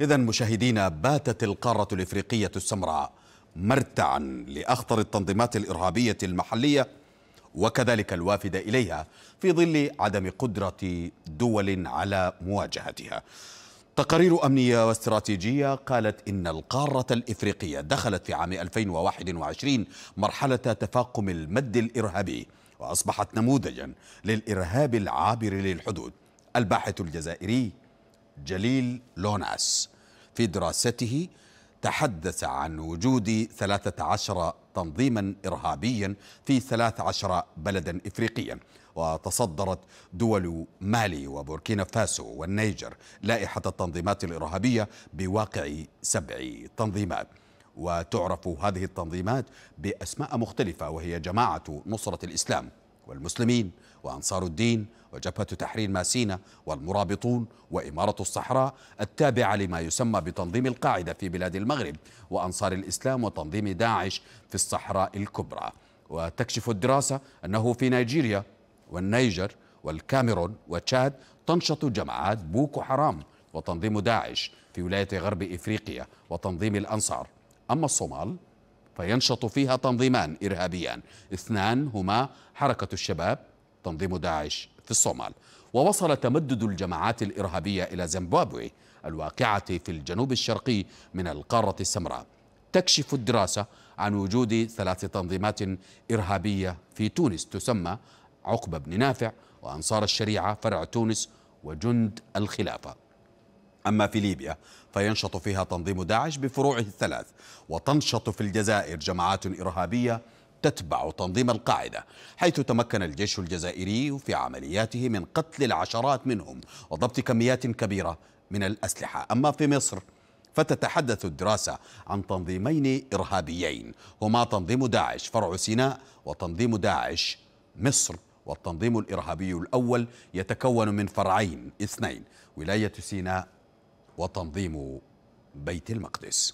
إذا مشاهدينا باتت القارة الإفريقية السمراء مرتعا لأخطر التنظيمات الإرهابية المحلية وكذلك الوافدة إليها في ظل عدم قدرة دول على مواجهتها تقارير أمنية واستراتيجية قالت إن القارة الإفريقية دخلت في عام 2021 مرحلة تفاقم المد الإرهابي وأصبحت نموذجا للإرهاب العابر للحدود الباحث الجزائري جليل لوناس في دراسته تحدث عن وجود 13 تنظيما إرهابيا في 13 بلدا إفريقيا وتصدرت دول مالي وبوركينا فاسو والنيجر لائحة التنظيمات الإرهابية بواقع سبع تنظيمات وتعرف هذه التنظيمات بأسماء مختلفة وهي جماعة نصرة الإسلام والمسلمين وأنصار الدين وجبهة تحرير ماسينا والمرابطون وإمارة الصحراء التابعة لما يسمى بتنظيم القاعدة في بلاد المغرب وأنصار الإسلام وتنظيم داعش في الصحراء الكبرى وتكشف الدراسة أنه في نيجيريا والنيجر والكاميرون وتشاد تنشط جماعات بوكو حرام وتنظيم داعش في ولاية غرب إفريقيا وتنظيم الأنصار أما الصومال فينشط فيها تنظيمان إرهابيان اثنان هما حركة الشباب تنظيم داعش في الصومال ووصل تمدد الجماعات الإرهابية إلى زيمبابوي الواقعة في الجنوب الشرقي من القارة السمراء تكشف الدراسة عن وجود ثلاث تنظيمات إرهابية في تونس تسمى عقبة بن نافع وأنصار الشريعة فرع تونس وجند الخلافة أما في ليبيا فينشط فيها تنظيم داعش بفروعه الثلاث وتنشط في الجزائر جماعات إرهابية تتبع تنظيم القاعدة حيث تمكن الجيش الجزائري في عملياته من قتل العشرات منهم وضبط كميات كبيرة من الأسلحة أما في مصر فتتحدث الدراسة عن تنظيمين إرهابيين هما تنظيم داعش فرع سيناء وتنظيم داعش مصر والتنظيم الإرهابي الأول يتكون من فرعين اثنين ولاية سيناء وتنظيم بيت المقدس